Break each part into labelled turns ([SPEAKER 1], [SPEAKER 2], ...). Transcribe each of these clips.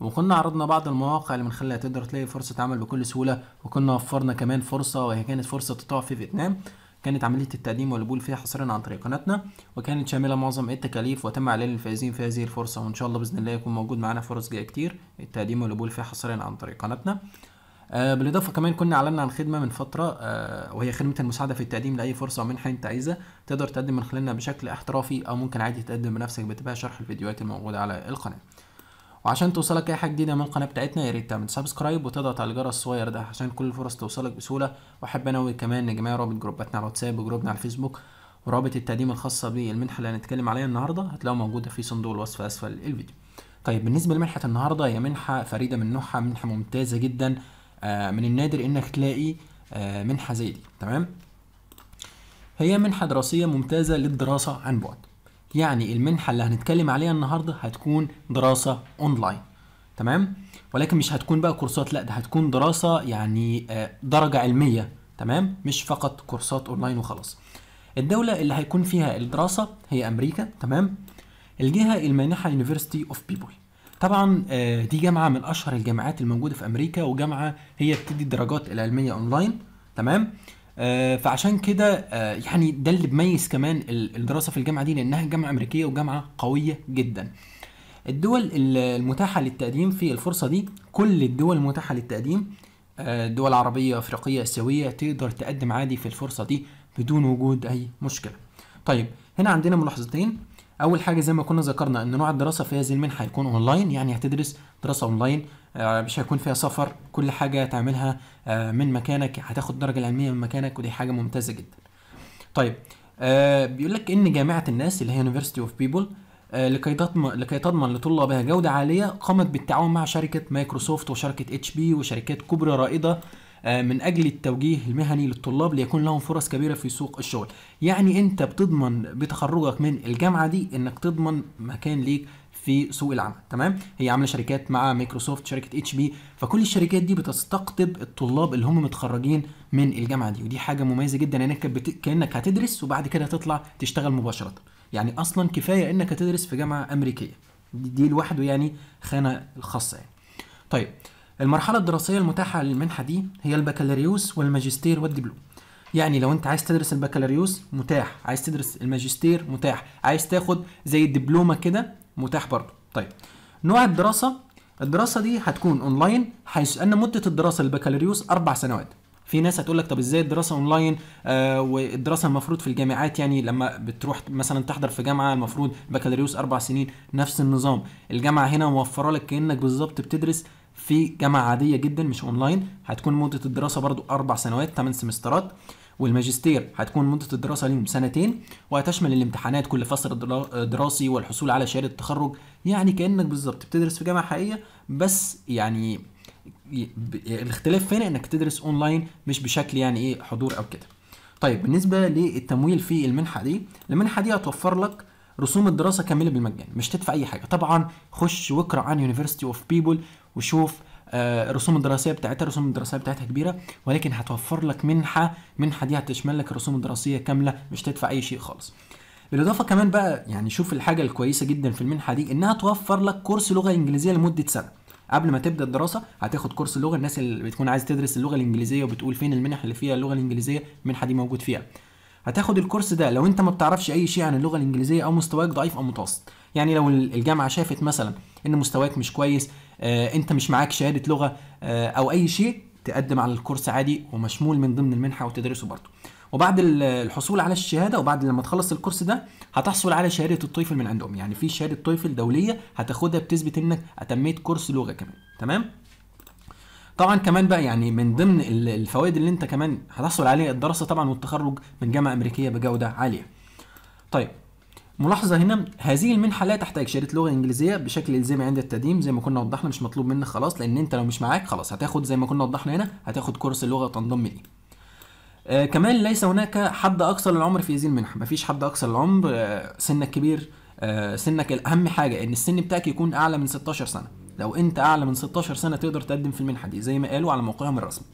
[SPEAKER 1] وكنا عرضنا بعض المواقع اللي من خلالها تقدر تلاقي فرصة عمل بكل سهولة وكنا وفرنا كمان فرصة وهي كانت فرصة تطوع في فيتنام كانت عملية التقديم والقبول فيها حصريا عن طريق قناتنا وكانت شاملة معظم التكاليف وتم إعلان الفائزين في هذه الفرصة وإن شاء الله بإذن الله يكون موجود معانا فرص جاية كتير التقديم والقبول فيها حصريا عن طريق قناتنا آه، بالاضافه كمان كنا اعلنا عن خدمه من فتره آه، وهي خدمه المساعده في التقديم لاي فرصه ومنحه انت عايزها تقدر تقدم من خلالنا بشكل احترافي او ممكن عادي تقدم بنفسك بتابع شرح الفيديوهات الموجوده على القناه وعشان توصلك اي حاجه جديده من القناه بتاعتنا يا ريت تعمل سبسكرايب وتضغط على الجرس الصغير ده عشان كل الفرص توصلك بسهوله واحب انوي كمان يا جماعه رابط جروباتنا على الواتساب وجروبنا على الفيسبوك ورابط التقديم الخاصه بالمنحه اللي هنتكلم عليها النهارده هتلاقوها موجوده في صندوق الوصف اسفل الفيديو طيب بالنسبه لمنحه النهارده هي منحه فريده من نوعها منحه ممتازه جدا آه، من النادر انك تلاقي آه، منحه زي دي تمام هي منحه دراسيه ممتازه للدراسه عن بعد يعني المنحة اللي هنتكلم عليها النهاردة هتكون دراسة اونلاين تمام ولكن مش هتكون بقى كورسات لا ده هتكون دراسة يعني آه، درجة علمية تمام مش فقط كورسات اونلاين وخلاص الدولة اللي هيكون فيها الدراسة هي امريكا تمام الجهة المانحة University of People طبعا آه، دي جامعة من اشهر الجامعات الموجودة في امريكا وجامعة هي بتدي الدرجات العلمية اونلاين تمام آه، فعشان كده آه، يعني ده اللي بيميز كمان الدراسه في الجامعه دي لانها جامعه امريكيه وجامعه قويه جدا الدول المتاحه للتقديم في الفرصه دي كل الدول المتاحه للتقديم آه، دول عربيه افريقيه اسيويه تقدر تقدم عادي في الفرصه دي بدون وجود اي مشكله طيب هنا عندنا ملاحظتين اول حاجه زي ما كنا ذكرنا ان نوع الدراسه في هذه المنحه هيكون اونلاين يعني هتدرس دراسه اونلاين آه، مش هيكون فيها سفر كل حاجه تعملها آه، من مكانك هتاخد الدرجه العلميه من مكانك ودي حاجه ممتازه جدا طيب آه، بيقول لك ان جامعه الناس اللي هي University اوف People لكي تضمن لكي تضمن لطلابها جوده عاليه قامت بالتعاون مع شركه مايكروسوفت وشركه اتش بي وشركات كبرى رائده من اجل التوجيه المهني للطلاب ليكون لهم فرص كبيره في سوق الشغل يعني انت بتضمن بتخرجك من الجامعه دي انك تضمن مكان ليك في سوق العمل تمام هي عامله شركات مع مايكروسوفت شركه اتش بي فكل الشركات دي بتستقطب الطلاب اللي هم متخرجين من الجامعه دي ودي حاجه مميزه جدا انك بت... كانك هتدرس وبعد كده هتطلع تشتغل مباشره يعني اصلا كفايه انك هتدرس في جامعه امريكيه دي لوحده يعني خانه الخاصه يعني طيب المرحله الدراسيه المتاحه للمنحه دي هي البكالوريوس والماجستير والدبلوم يعني لو انت عايز تدرس البكالوريوس متاح عايز تدرس الماجستير متاح عايز تاخد زي الدبلومه كده متاح برضه طيب نوع الدراسه الدراسه دي هتكون اونلاين حيث ان مده الدراسه البكالوريوس اربع سنوات في ناس هتقول لك طب ازاي الدراسه اونلاين آه والدراسه المفروض في الجامعات يعني لما بتروح مثلا تحضر في جامعه المفروض بكالوريوس اربع سنين نفس النظام الجامعه هنا موفره لك كانك بالظبط بتدرس في جامعه عاديه جدا مش اونلاين هتكون مده الدراسه برضو اربع سنوات ثمان سمسترات والماجستير هتكون مدة الدراسة ليهم سنتين وهتشمل الامتحانات كل فصل دراسي والحصول على شهادة تخرج يعني كأنك بالظبط بتدرس في جامعة حقيقية بس يعني الاختلاف فين انك تدرس اونلاين مش بشكل يعني ايه حضور او كده طيب بالنسبه للتمويل في المنحه دي المنحه دي هتوفر لك رسوم الدراسه كامله بالمجان مش تدفع اي حاجه طبعا خش واقرا عن University اوف People وشوف آه، الرسوم الدراسيه بتاعتها الرسوم الدراسيه بتاعتها كبيره ولكن هتوفر لك منحه المنحه دي هتشمل لك الرسوم الدراسيه كامله مش تدفع اي شيء خالص بالاضافه كمان بقى يعني شوف الحاجه الكويسه جدا في المنحه دي انها توفر لك كورس لغه انجليزيه لمده سنه قبل ما تبدا الدراسه هتاخد كورس اللغه الناس اللي بتكون عايز تدرس اللغه الانجليزيه وبتقول فين المنح اللي فيها اللغه الانجليزيه المنحه دي موجود فيها هتاخد الكورس ده لو انت ما بتعرفش اي شيء عن اللغه الانجليزيه او مستواك ضعيف او متوسط يعني لو الجامعه شافت مثلا ان مستواك مش كويس آه، انت مش معاك شهاده لغه آه، او اي شيء تقدم على الكورس عادي ومشمول من ضمن المنحه وتدرسه برضه وبعد الحصول على الشهاده وبعد لما تخلص الكورس ده هتحصل على شهاده التويفل من عندهم يعني في شهاده تويفل دوليه هتاخدها بتثبت انك اتميت كورس لغه كمان تمام طبعا كمان بقى يعني من ضمن الفوائد اللي انت كمان هتحصل عليها الدراسه طبعا والتخرج من جامعه امريكيه بجوده عاليه طيب ملاحظة هنا هذه المنحة لا تحتاج شهادة لغة إنجليزية بشكل إلزامي عند التقديم زي ما كنا وضحنا مش مطلوب منك خلاص لأن أنت لو مش معاك خلاص هتاخد زي ما كنا وضحنا هنا هتاخد كورس اللغة وتنضم ليه. آه كمان ليس هناك حد أقصى للعمر في هذه المنحة مفيش حد أقصى للعمر آه سنك كبير آه سنك الأهم حاجة إن السن بتاعك يكون أعلى من 16 سنة لو أنت أعلى من 16 سنة تقدر تقدم في المنحة دي زي ما قالوا على موقعهم الرسمي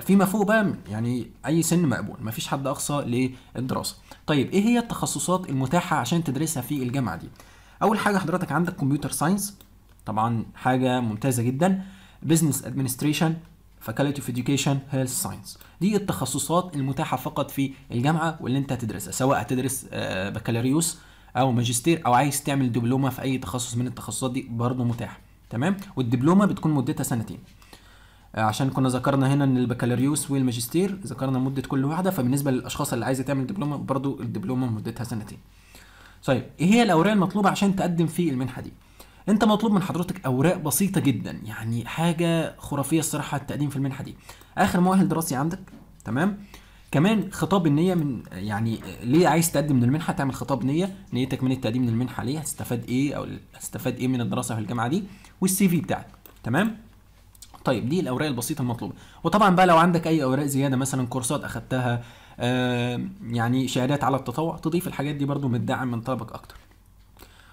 [SPEAKER 1] فيما فوق بقى يعني اي سن مقبول مفيش حد اقصى للدراسه طيب ايه هي التخصصات المتاحه عشان تدرسها في الجامعه دي اول حاجه حضرتك عندك كمبيوتر ساينس طبعا حاجه ممتازه جدا بزنس ادمنستريشن فاكولتي اوف اديوكيشن هيلث ساينس دي التخصصات المتاحه فقط في الجامعه واللي انت هتدرسها سواء هتدرس آه، بكالوريوس او ماجستير او عايز تعمل دبلومه في اي تخصص من التخصصات دي برضه متاحه تمام والدبلومه بتكون مدتها سنتين آه، عشان كنا ذكرنا هنا ان البكالوريوس والماجستير ذكرنا مده كل واحده فبالنسبه للاشخاص اللي عايزه تعمل دبلومه برضو الدبلومه مدتها سنتين طيب ايه هي الاوراق المطلوبه عشان تقدم في المنحه دي انت مطلوب من حضرتك اوراق بسيطه جدا يعني حاجه خرافيه الصراحه التقديم في المنحه دي اخر مؤهل دراسي عندك تمام كمان خطاب النية من يعني ليه عايز تقدم للمنحة تعمل خطاب نية نيتك من التقديم للمنحة ليه هتستفاد ايه او هتستفاد ايه من الدراسة في الجامعة دي والسي في بتاعك تمام طيب دي الاوراق البسيطه المطلوبه وطبعا بقى لو عندك اي اوراق زياده مثلا كورسات اخدتها آه يعني شهادات على التطوع تضيف الحاجات دي برضو متدعم من طلبك اكتر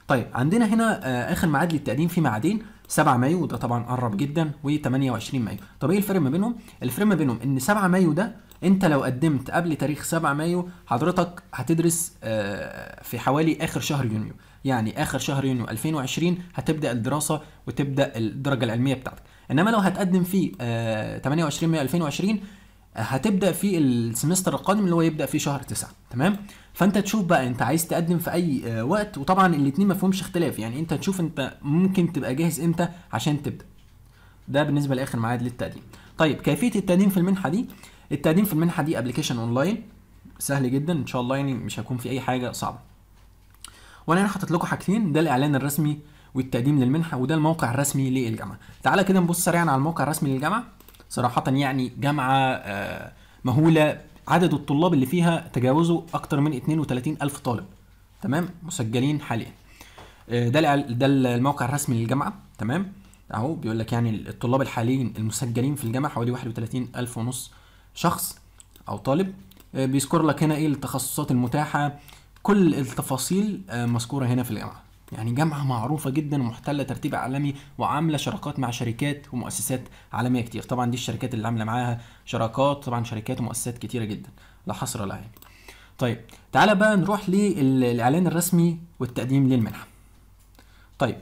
[SPEAKER 1] طيب عندنا هنا آه اخر ميعاد للتقديم في ميعادين 7 مايو وده طبعا قرب جدا و28 مايو طب ايه الفرق ما بينهم الفرق ما بينهم ان 7 مايو ده انت لو قدمت قبل تاريخ 7 مايو حضرتك هتدرس آه في حوالي اخر شهر يونيو يعني اخر شهر يونيو 2020 هتبدا الدراسه وتبدا الدرجه العلميه بتاعتك انما لو هتقدم في 28 مايو 2020 هتبدا في السمستر القادم اللي هو يبدا في شهر 9 تمام فانت تشوف بقى انت عايز تقدم في اي آه، وقت وطبعا الاثنين ما فيهمش اختلاف يعني انت تشوف انت ممكن تبقى جاهز امتى عشان تبدا ده بالنسبه لاخر ميعاد للتقديم طيب كيفيه التقديم في المنحه دي التقديم في المنحه دي ابلكيشن اونلاين سهل جدا ان شاء الله يعني مش هيكون في اي حاجه صعبه وانا هنا حاطط لكم حاجتين ده الاعلان الرسمي والتقديم للمنحه وده الموقع الرسمي للجامعه تعالى كده نبص سريعا على الموقع الرسمي للجامعه صراحه يعني جامعه آه، مهوله عدد الطلاب اللي فيها تجاوزوا اكتر من 32 الف طالب تمام مسجلين حاليا آه، ده ده الموقع الرسمي للجامعه تمام اهو بيقول لك يعني الطلاب الحاليين المسجلين في الجامعه حوالي 31 الف ونص شخص او طالب آه، بيذكر لك هنا ايه التخصصات المتاحه كل التفاصيل مذكوره هنا في الجامعه يعني جامعة معروفة جدا ومحتلة ترتيب عالمي وعاملة شراكات مع شركات ومؤسسات عالمية كتير طبعا دي الشركات اللي عاملة معاها شراكات طبعا شركات ومؤسسات كتيرة جدا لا حصر لها يعني طيب تعالى بقى نروح للإعلان الرسمي والتقديم للمنحة طيب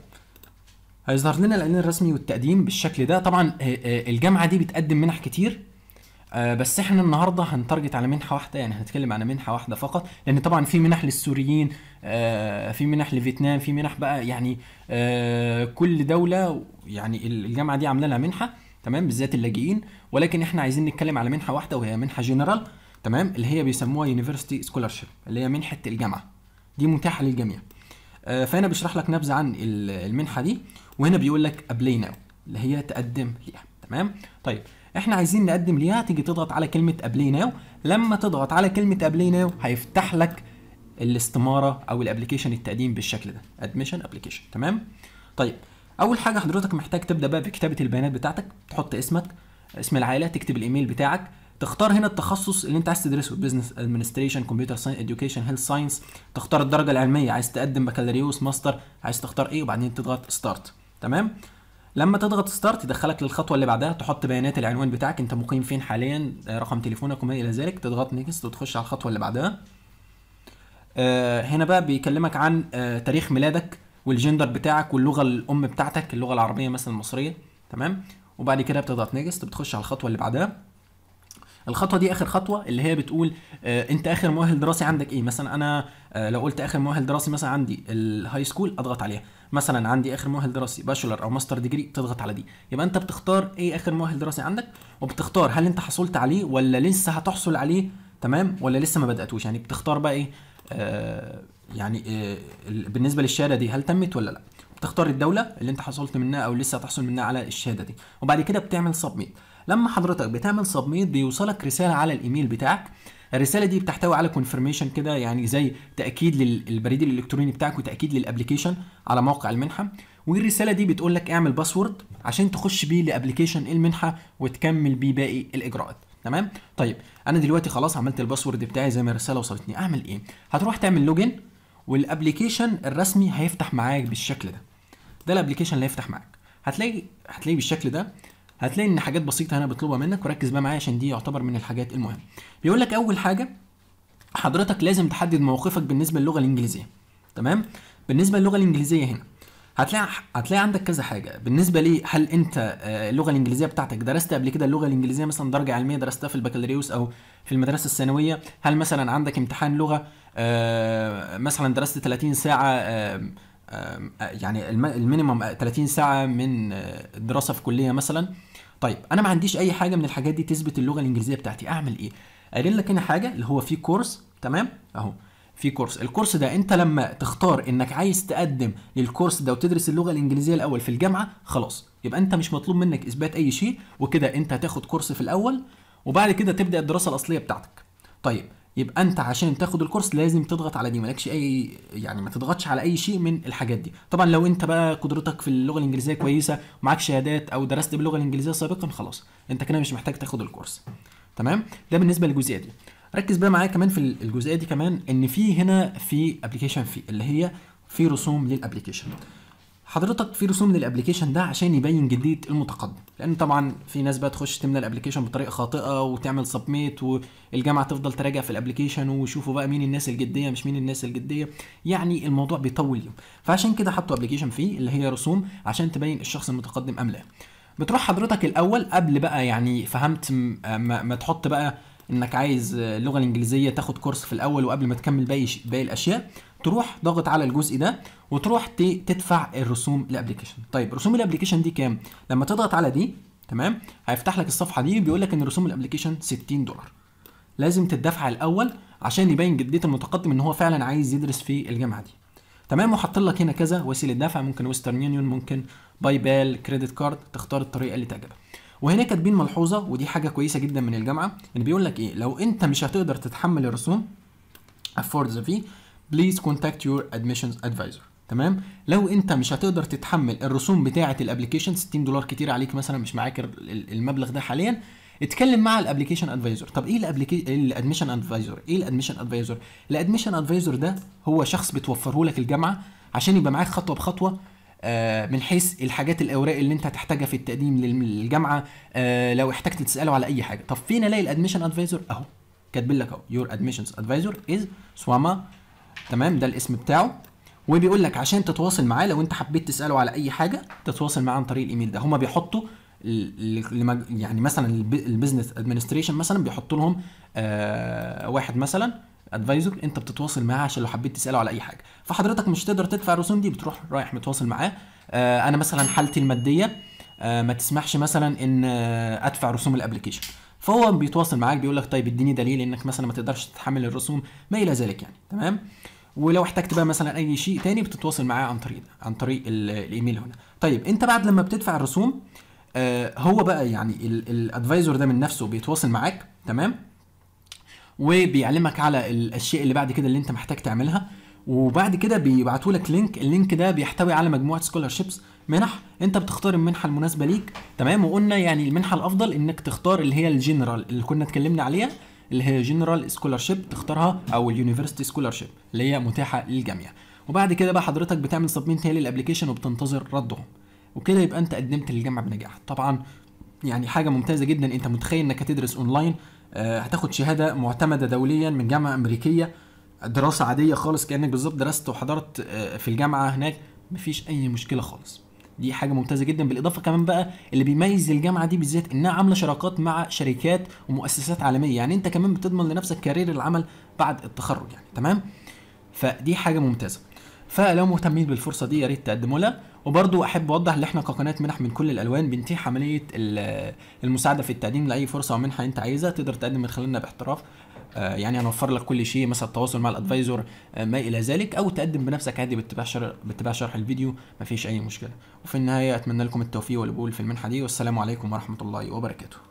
[SPEAKER 1] هيظهر لنا الاعلان الرسمي والتقديم بالشكل ده طبعا آه، آه، الجامعه دي بتقدم منح كتير آه بس احنا النهارده هنتارجت على منحه واحده يعني هنتكلم على منحه واحده فقط لان طبعا في منح للسوريين آه في منح لفيتنام في منح بقى يعني آه كل دوله يعني الجامعه دي عامله لها منحه تمام بالذات اللاجئين ولكن احنا عايزين نتكلم على منحه واحده وهي منحه جنرال تمام اللي هي بيسموها يونيفرستي سكولارشيب اللي هي منحه الجامعه دي متاحه للجميع آه، فهنا بيشرح لك نبذه عن المنحه دي وهنا بيقول لك ابلاي ناو اللي هي تقدم ليها تمام طيب احنا عايزين نقدم ليها تيجي تضغط على كلمه ابلاي ناو لما تضغط على كلمه ابلاي ناو هيفتح لك الاستماره او الابلكيشن التقديم بالشكل ده ادمشن ابلكيشن تمام طيب اول حاجه حضرتك محتاج تبدا بقى بكتابه البيانات بتاعتك تحط اسمك اسم العائله تكتب الايميل بتاعك تختار هنا التخصص اللي انت عايز تدرسه بزنس ادمنستريشن كمبيوتر ساينس اديوكيشن هيلث ساينس تختار الدرجه العلميه عايز تقدم بكالوريوس ماستر عايز تختار ايه وبعدين تضغط ستارت تمام لما تضغط ستارت يدخلك للخطوه اللي بعدها تحط بيانات العنوان بتاعك انت مقيم فين حاليا آه، رقم تليفونك وما الى ذلك تضغط نيكست وتخش على الخطوه اللي بعدها آه، هنا بقى بيكلمك عن آه، تاريخ ميلادك والجندر بتاعك واللغه الام بتاعتك اللغه العربيه مثلا المصريه تمام وبعد كده بتضغط نيكست بتخش على الخطوه اللي بعدها الخطوه دي اخر خطوه اللي هي بتقول انت اخر مؤهل دراسي عندك ايه مثلا انا لو قلت اخر مؤهل دراسي مثلا عندي الهاي سكول اضغط عليها مثلا عندي اخر مؤهل دراسي باشلر او ماستر ديجري بتضغط على دي يبقى انت بتختار ايه اخر مؤهل دراسي عندك وبتختار هل انت حصلت عليه ولا لسه هتحصل عليه تمام ولا لسه ما بداتوش يعني بتختار بقى ايه آه يعني آه بالنسبه للشهاده دي هل تمت ولا لا بتختار الدوله اللي انت حصلت منها او لسه هتحصل منها على الشهاده دي وبعد كده بتعمل سبميت لما حضرتك بتعمل سبميت بيوصلك رساله على الايميل بتاعك آه الرساله دي بتحتوي على كونفرميشن كده يعني زي تاكيد للبريد الالكتروني بتاعك وتاكيد للابلكيشن على موقع المنحه والرساله دي بتقول لك اعمل باسورد عشان تخش بيه لابلكيشن المنحه وتكمل بيه باقي الاجراءات تمام طيب انا دلوقتي خلاص عملت الباسورد بتاعي زي ما الرساله وصلتني اعمل ايه هتروح تعمل لوجن والابلكيشن الرسمي هيفتح معاك بالشكل ده ده الابلكيشن اللي هيفتح معاك هتلاقي هتلاقي بالشكل ده هتلاقي ان حاجات بسيطه هنا بطلبها منك وركز بقى معايا عشان دي يعتبر من الحاجات المهمه بيقول لك اول حاجه حضرتك لازم تحدد موقفك بالنسبه للغه الانجليزيه تمام بالنسبه للغه الانجليزيه هنا هتلاقي هتلاقي عندك كذا حاجه بالنسبه لي هل انت آه، اللغه الانجليزيه بتاعتك درست قبل كده اللغه الانجليزيه مثلا درجه علميه درستها في البكالوريوس او في المدرسه الثانويه هل مثلا عندك امتحان لغه آه، مثلا درست 30 ساعه آه، يعني المينيمم 30 ساعه من الدراسة في كليه مثلا طيب انا ما عنديش اي حاجه من الحاجات دي تثبت اللغه الانجليزيه بتاعتي اعمل ايه قايل لك هنا حاجه اللي هو في كورس تمام اهو في كورس الكورس ده انت لما تختار انك عايز تقدم للكورس ده وتدرس اللغه الانجليزيه الاول في الجامعه خلاص يبقى انت مش مطلوب منك اثبات اي شيء وكده انت هتاخد كورس في الاول وبعد كده تبدا الدراسه الاصليه بتاعتك طيب يبقى انت عشان تاخد الكورس لازم تضغط على دي مالكش اي يعني ما تضغطش على اي شيء من الحاجات دي طبعا لو انت بقى قدرتك في اللغه الانجليزيه كويسه ومعاك شهادات او درست باللغه الانجليزيه سابقا خلاص انت كده مش محتاج تاخد الكورس تمام ده بالنسبه للجزئيه دي ركز بقى معايا كمان في الجزئيه دي كمان ان في هنا في ابلكيشن في اللي هي في رسوم للابلكيشن حضرتك في رسوم للابلكيشن ده عشان يبين جديه المتقدم لان طبعا في ناس بقى تخش تملى الابلكيشن بطريقه خاطئه وتعمل سبميت والجامعه تفضل تراجع في الابلكيشن ويشوفوا بقى مين الناس الجديه مش مين الناس الجديه يعني الموضوع بيطول يوم فعشان كده حطوا ابلكيشن فيه اللي هي رسوم عشان تبين الشخص المتقدم ام لا بتروح حضرتك الاول قبل بقى يعني فهمت ما, ما تحط بقى انك عايز اللغه الانجليزيه تاخد كورس في الاول وقبل ما تكمل باقي باقي الاشياء تروح ضاغط على الجزء ده وتروح تدفع الرسوم الابلكيشن طيب رسوم الابلكيشن دي كام لما تضغط على دي تمام هيفتح لك الصفحه دي بيقول لك ان رسوم الابلكيشن 60 دولار لازم تدفع الاول عشان يبين جديه المتقدم ان هو فعلا عايز يدرس في الجامعه دي تمام وحاطط لك هنا كذا وسيله دفع ممكن ويسترن يونيون ممكن باي بال كريدت كارد تختار الطريقه اللي تعجبك وهنا كاتبين ملحوظه ودي حاجه كويسه جدا من الجامعه ان بيقول لك ايه لو انت مش هتقدر تتحمل الرسوم افورد ذا في بليز كونتاكت يور ادميشنز ادفايزر تمام لو انت مش هتقدر تتحمل الرسوم بتاعه الابلكيشن 60 دولار كتير عليك مثلا مش معاك المبلغ ده حاليا اتكلم مع الابلكيشن ادفايزر طب ايه الادميشن ادفايزر ايه الادميشن ادفايزر الادميشن ادفايزر ده هو شخص بتوفره لك الجامعه عشان يبقى معاك خطوه بخطوه آه، من حيث الحاجات الاوراق اللي انت هتحتاجها في التقديم للجامعه آه، لو احتجت تساله على اي حاجه طب فين الاقي الادميشن ادفايزر اهو كاتبين لك اهو يور ادميشنز ادفايزر از سواما تمام ده الاسم بتاعه وبيقول لك عشان تتواصل معاه لو انت حبيت تساله على اي حاجه تتواصل معاه عن طريق الايميل ده هما بيحطوا يعني مثلا البيزنس ادمنستريشن مثلا بيحط لهم آه، واحد مثلا ادفايزر انت بتتواصل معاه عشان لو حبيت تساله على اي حاجه فحضرتك مش تقدر تدفع الرسوم دي بتروح رايح متواصل معاه آه انا مثلا حالتي الماديه آه ما تسمحش مثلا ان آه ادفع رسوم الابلكيشن فهو بيتواصل معاك بيقول لك طيب اديني دليل انك مثلا ما تقدرش تتحمل الرسوم ما الى ذلك يعني تمام ولو احتجت بقى مثلا اي شيء تاني بتتواصل معاه عن طريق ده. عن طريق الايميل هنا طيب انت بعد لما بتدفع الرسوم آه هو بقى يعني الادفايزر ده من نفسه بيتواصل معاك تمام وبيعلمك على الاشياء اللي بعد كده اللي انت محتاج تعملها وبعد كده بيبعتوا لك لينك اللينك ده بيحتوي على مجموعه شيبس منح انت بتختار المنحه المناسبه ليك تمام وقلنا يعني المنحه الافضل انك تختار اللي هي الجنرال اللي كنا اتكلمنا عليها اللي هي جنرال شيب تختارها او اليونيفرستي شيب اللي هي متاحه للجميع وبعد كده بقى حضرتك بتعمل سبمنت هي للابلكيشن وبتنتظر ردهم وكده يبقى انت قدمت للجامعه بنجاح طبعا يعني حاجه ممتازه جدا انت متخيل انك هتدرس اونلاين آه، هتاخد شهاده معتمده دوليا من جامعه امريكيه دراسه عاديه خالص كانك بالظبط درست وحضرت آه، في الجامعه هناك مفيش اي مشكله خالص دي حاجه ممتازه جدا بالاضافه كمان بقى اللي بيميز الجامعه دي بالذات انها عامله شراكات مع شركات ومؤسسات عالميه يعني انت كمان بتضمن لنفسك كارير العمل بعد التخرج يعني تمام فدي حاجه ممتازه فلو مهتمين بالفرصه دي يا ريت تقدموا لها وبرضو احب اوضح ان احنا كقناه منح من كل الالوان بنتيح عمليه المساعده في التقديم لاي فرصه او منحه انت عايزها تقدر تقدم من خلالنا باحتراف آه، يعني هنوفر لك كل شيء مثلا التواصل مع الادفايزر آه، ما الى ذلك او تقدم بنفسك عادي باتباع شرح باتباع شرح الفيديو مفيش اي مشكله وفي النهايه اتمنى لكم التوفيق والقبول في المنحه دي والسلام عليكم ورحمه الله وبركاته